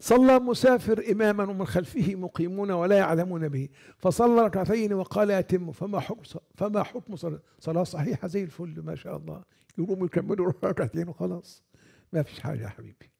صلى مسافر إماما ومن خلفه مقيمون ولا يعلمون به فصلى ركعتين وقال أتم فما حكم فما حكم صلاة, صلاة صحيحة زي الفل ما شاء الله يقوموا يكملوا ركعتين وخلاص ما فيش حاجة يا حبيبي